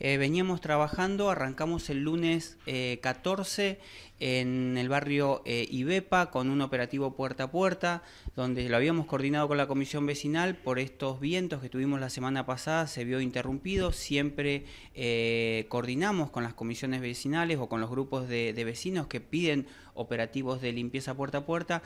Eh, veníamos trabajando, arrancamos el lunes 14 eh, en el barrio eh, Ibepa con un operativo puerta a puerta, donde lo habíamos coordinado con la comisión vecinal, por estos vientos que tuvimos la semana pasada se vio interrumpido, siempre coordinamos con las comisiones vecinales o con los grupos de, vecinos que piden operativos de limpieza puerta a puerta,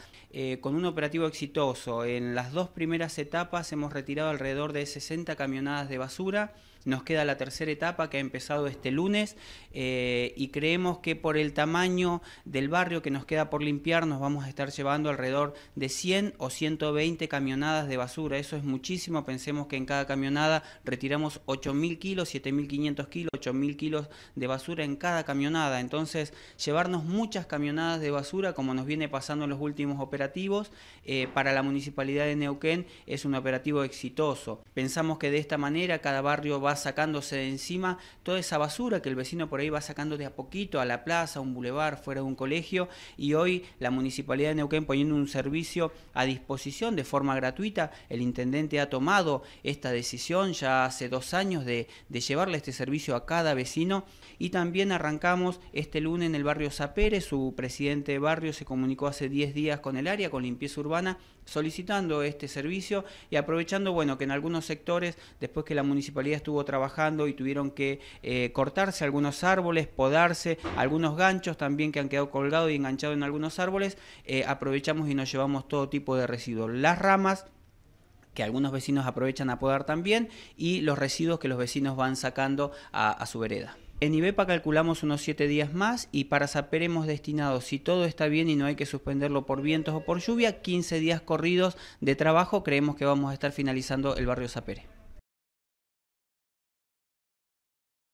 con un operativo exitoso. En las dos primeras etapas hemos retirado alrededor de 60 camionadas de basura, nos queda la tercera etapa, que ha empezado este lunes eh, y creemos que por el tamaño del barrio que nos queda por limpiar nos vamos a estar llevando alrededor de 100 o 120 camionadas de basura. Eso es muchísimo, pensemos que en cada camionada retiramos 8.000 kilos, 7.500 kilos, 8.000 kilos de basura en cada camionada. Entonces, llevarnos muchas camionadas de basura, como nos viene pasando en los últimos operativos, eh, para la municipalidad de Neuquén es un operativo exitoso. Pensamos que de esta manera cada barrio va sacándose de encima toda esa basura que el vecino por ahí va sacando de a poquito a la plaza, a un bulevar, fuera de un colegio, y hoy la Municipalidad de Neuquén poniendo un servicio a disposición de forma gratuita, el intendente ha tomado esta decisión ya hace dos años de, llevarle este servicio a cada vecino y también arrancamos este lunes en el barrio Zapere, su presidente de barrio se comunicó hace 10 días con el área, con limpieza urbana, solicitando este servicio y aprovechando, bueno, que en algunos sectores, después que la municipalidad estuvo trabajando y tuvieron que eh, cortarse algunos árboles, podarse, algunos ganchos también que han quedado colgados y enganchados en algunos árboles, eh, aprovechamos y nos llevamos todo tipo de residuos. Las ramas que algunos vecinos aprovechan a podar también y los residuos que los vecinos van sacando a, su vereda. En IBEPA calculamos unos 7 días más y para saber hemos destinado, si todo está bien y no hay que suspenderlo por vientos o por lluvia, 15 días corridos de trabajo creemos que vamos a estar finalizando el barrio Sapere.